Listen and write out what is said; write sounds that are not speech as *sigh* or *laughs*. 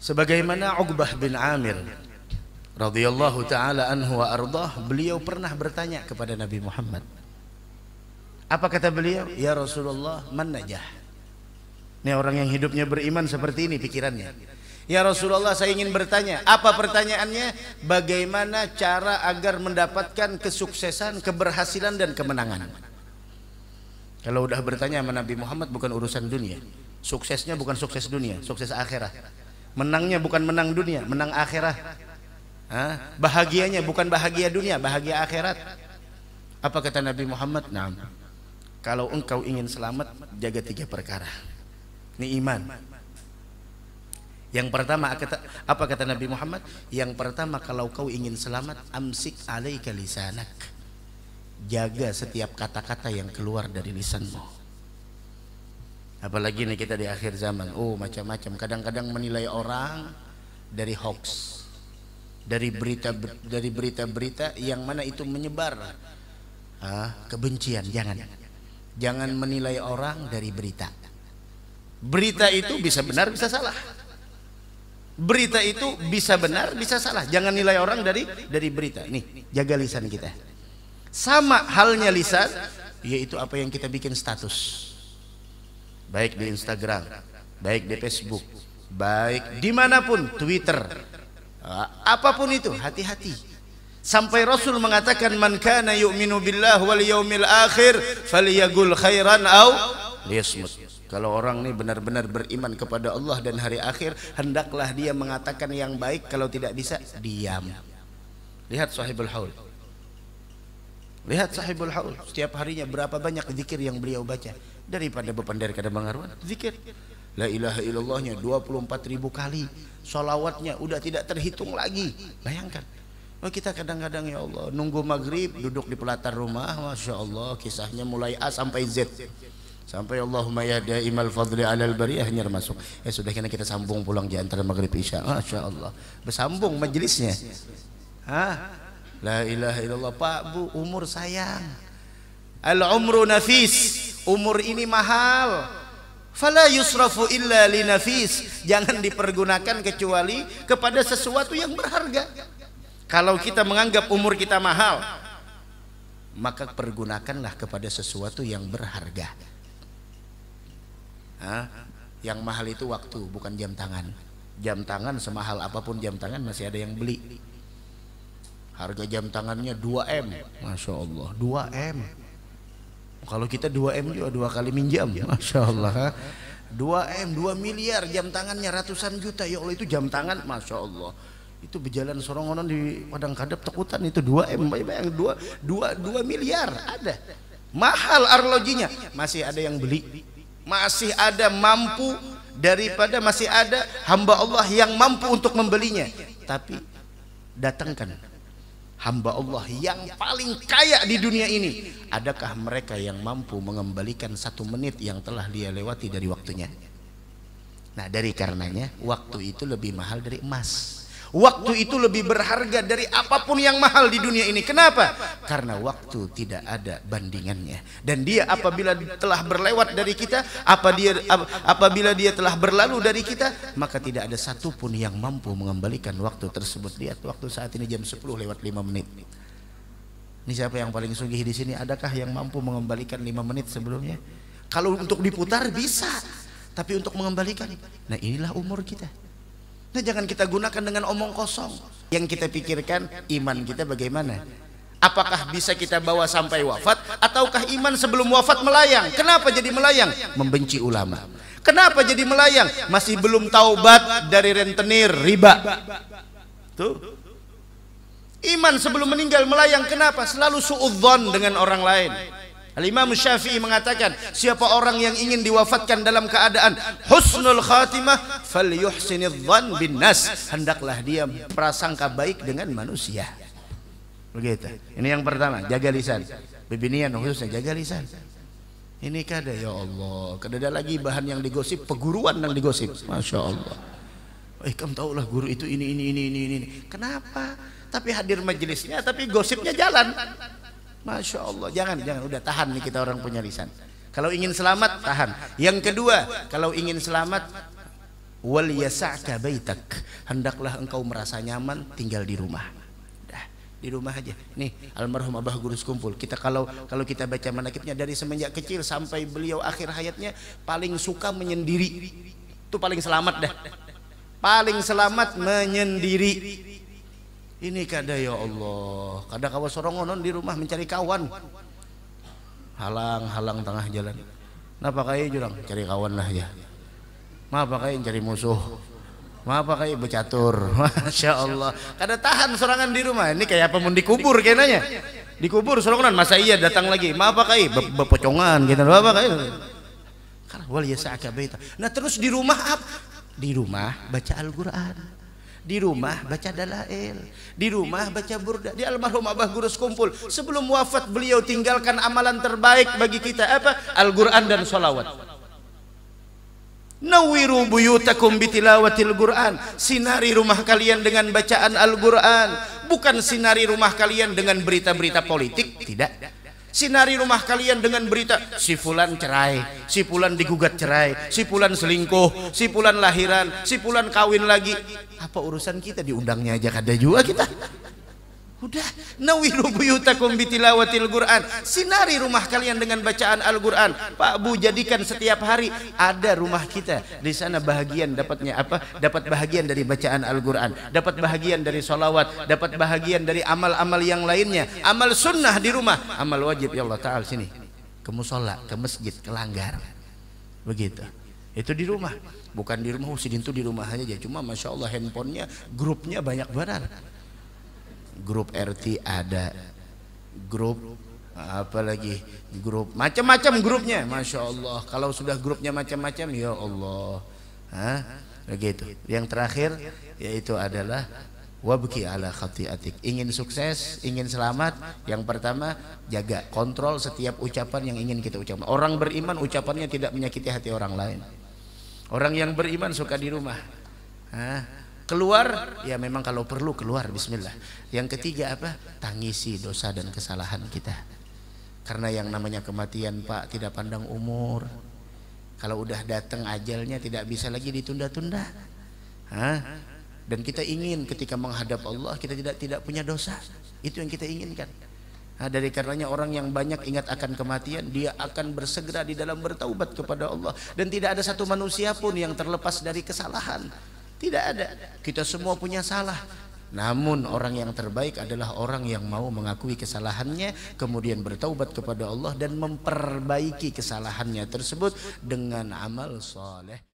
Sebagaimana Uqbah bin Amir radhiyallahu taala anhu wa ardah, beliau pernah bertanya kepada Nabi Muhammad. Apa kata beliau? Ya Rasulullah, man najah? Ini orang yang hidupnya beriman seperti ini pikirannya. Ya Rasulullah, saya ingin bertanya, apa pertanyaannya? Bagaimana cara agar mendapatkan kesuksesan, keberhasilan dan kemenangan? Kalau udah bertanya sama Nabi Muhammad bukan urusan dunia. Suksesnya bukan sukses dunia, sukses akhirat. Menangnya bukan menang dunia, menang akhirat. Hah? Bahagianya bukan bahagia dunia, bahagia akhirat. Apa kata Nabi Muhammad? Nah, kalau engkau ingin selamat, jaga tiga perkara. Ini iman. Yang pertama apa kata Nabi Muhammad? Yang pertama kalau kau ingin selamat, amsik alaika lisanak. Jaga setiap kata-kata yang keluar dari lisanmu apalagi nih kita di akhir zaman oh macam-macam kadang-kadang menilai orang dari hoax dari berita dari berita-berita yang mana itu menyebar ah, kebencian jangan jangan menilai orang dari berita berita itu bisa benar bisa salah berita itu bisa benar bisa salah jangan nilai orang dari dari berita nih jaga lisan kita sama halnya lisan yaitu apa yang kita bikin status baik di Instagram, baik di Facebook, baik dimanapun Twitter, ah, apapun itu hati-hati. Sampai Rasul mengatakan man kana yu'minu billah wal yaumil akhir falyagul khairan au liyasmut. Kalau orang ini benar-benar beriman kepada Allah dan hari akhir, hendaklah dia mengatakan yang baik, kalau tidak bisa diam. Lihat sahibul haul. Lihat sahibul haul, setiap harinya berapa banyak zikir yang beliau baca daripada dari kada mangaruan zikir la ilaha illallahnya 24 ribu kali sholawatnya udah tidak terhitung lagi bayangkan Oh, kita kadang-kadang ya Allah nunggu maghrib duduk di pelatar rumah Masya Allah kisahnya mulai A sampai Z sampai Allahumma ya daimal fadli alal bariyah nyer masuk eh sudah kena kita sambung pulang di antara maghrib isya Masya Allah bersambung majelisnya Hah? La ilaha illallah Pak Bu umur sayang Al umru nafis Umur ini mahal. Fala yusrafu illa linafis. Jangan dipergunakan kecuali kepada sesuatu yang berharga. Kalau kita menganggap umur kita mahal, maka pergunakanlah kepada sesuatu yang berharga. Hah? Yang mahal itu waktu, bukan jam tangan. Jam tangan semahal apapun jam tangan masih ada yang beli. Harga jam tangannya 2M. Masya Allah, 2M. Kalau kita 2M juga dua kali minjam, iya. masya Allah. 2M, 2 miliar jam tangannya ratusan juta ya Allah itu jam tangan masya Allah itu berjalan sorongonon di padang kadap tekutan itu 2 m bayang 2 2 2 miliar ada mahal arlojinya masih ada yang beli masih ada mampu daripada masih ada hamba Allah yang mampu untuk membelinya tapi datangkan hamba Allah yang paling kaya di dunia ini. Adakah mereka yang mampu mengembalikan satu menit yang telah dia lewati dari waktunya? Nah dari karenanya waktu itu lebih mahal dari emas. Waktu itu lebih berharga dari apapun yang mahal di dunia ini. Kenapa? Karena waktu tidak ada bandingannya. Dan dia apabila telah berlewat dari kita, apa dia apabila dia telah berlalu dari kita, maka tidak ada satupun yang mampu mengembalikan waktu tersebut. Lihat waktu saat ini jam 10 lewat 5 menit. Ini siapa yang paling sugih di sini? Adakah yang mampu mengembalikan 5 menit sebelumnya? Kalau untuk diputar bisa, tapi untuk mengembalikan, nah inilah umur kita. Nah jangan kita gunakan dengan omong kosong. Yang kita pikirkan iman kita bagaimana? Apakah bisa kita bawa sampai wafat ataukah iman sebelum wafat melayang? Kenapa jadi melayang? Membenci ulama. Kenapa jadi melayang? Masih belum taubat dari rentenir riba. Tuh. Iman sebelum meninggal melayang kenapa? Selalu suudzon dengan orang lain. Al-Imam Syafi'i mengatakan, siapa orang yang ingin diwafatkan dalam keadaan husnul khatimah, fal yuhsinidhan bin nas. Hendaklah dia prasangka baik dengan manusia. Begitu. Ini yang pertama, jaga lisan. Bibinian khususnya jaga lisan. Ini kada ya Allah, kada ada lagi bahan yang digosip, peguruan yang digosip. Masya Allah. Eh kamu tahulah guru itu ini ini ini ini ini. Kenapa? Tapi hadir majelisnya, tapi gosipnya jalan. Masya Allah. Jangan, jangan. Udah tahan nih kita orang punya lisan. Kalau ingin selamat, tahan. Yang kedua, kalau ingin selamat, wal yasa'ka baitak. Hendaklah engkau merasa nyaman tinggal di rumah. Dah, di rumah aja. Nih, almarhum Abah guru sekumpul. Kita kalau kalau kita baca manakibnya dari semenjak kecil sampai beliau akhir hayatnya paling suka menyendiri. Itu paling selamat dah. Paling selamat menyendiri ini kada ya Allah kada kawa sorongonon di rumah mencari kawan halang-halang tengah jalan nah pakai jurang cari kawan lah ya maaf pakai cari musuh maaf pakai bercatur *laughs* Masya Allah kada tahan serangan di rumah ini kayak apa mun dikubur kayaknya? dikubur sorongan masa iya datang lagi maaf pakai Be bepocongan gitu apa kayak wal yasa'aka baita nah terus di rumah apa di rumah baca Al-Qur'an di rumah baca dalail, di rumah baca burda. Di almarhum Abah guru sekumpul. Sebelum wafat beliau tinggalkan amalan terbaik bagi kita apa? Al-Qur'an dan solawat. Nawiru buyutakum bitilawatil Qur'an. Sinari rumah kalian dengan bacaan Al-Qur'an, bukan sinari rumah kalian dengan berita-berita politik, tidak. Sinari rumah kalian dengan berita si fulan cerai, si fulan digugat cerai, si fulan selingkuh, si fulan lahiran, si fulan kawin lagi. Apa urusan kita diundangnya aja kada juga kita. Udah, nawiru buyutakum bitilawatil Qur'an. Sinari rumah kalian dengan bacaan Al-Qur'an. Pak Bu jadikan setiap hari ada rumah kita. Di sana bahagian dapatnya apa? Dapat bahagian dari bacaan Al-Qur'an, dapat bahagian dari solawat, dapat bahagian dari amal-amal yang lainnya. Amal sunnah di rumah, amal wajib ya Allah taala sini. Ke musola, ke masjid, ke langgar. Begitu. Itu di rumah. Bukan di rumah, usidin tuh itu di rumah aja. Cuma Masya Allah handphonenya, grupnya banyak benar grup RT ada, grup apalagi grup macam-macam grupnya, masya Allah. Kalau sudah grupnya macam-macam, ya Allah, Hah? begitu. Yang terakhir yaitu adalah wabki ala atik. Ingin sukses, ingin selamat, yang pertama jaga kontrol setiap ucapan yang ingin kita ucapkan. Orang beriman ucapannya tidak menyakiti hati orang lain. Orang yang beriman suka di rumah. Hah? Keluar, ya memang kalau perlu keluar, bismillah. Yang ketiga apa? Tangisi dosa dan kesalahan kita. Karena yang namanya kematian pak tidak pandang umur. Kalau udah datang ajalnya tidak bisa lagi ditunda-tunda. Dan kita ingin ketika menghadap Allah kita tidak tidak punya dosa. Itu yang kita inginkan. Nah, dari karenanya orang yang banyak ingat akan kematian, dia akan bersegera di dalam bertaubat kepada Allah dan tidak ada satu manusia pun yang terlepas dari kesalahan. Tidak ada. Kita semua punya salah. Namun orang yang terbaik adalah orang yang mau mengakui kesalahannya kemudian bertaubat kepada Allah dan memperbaiki kesalahannya tersebut dengan amal soleh.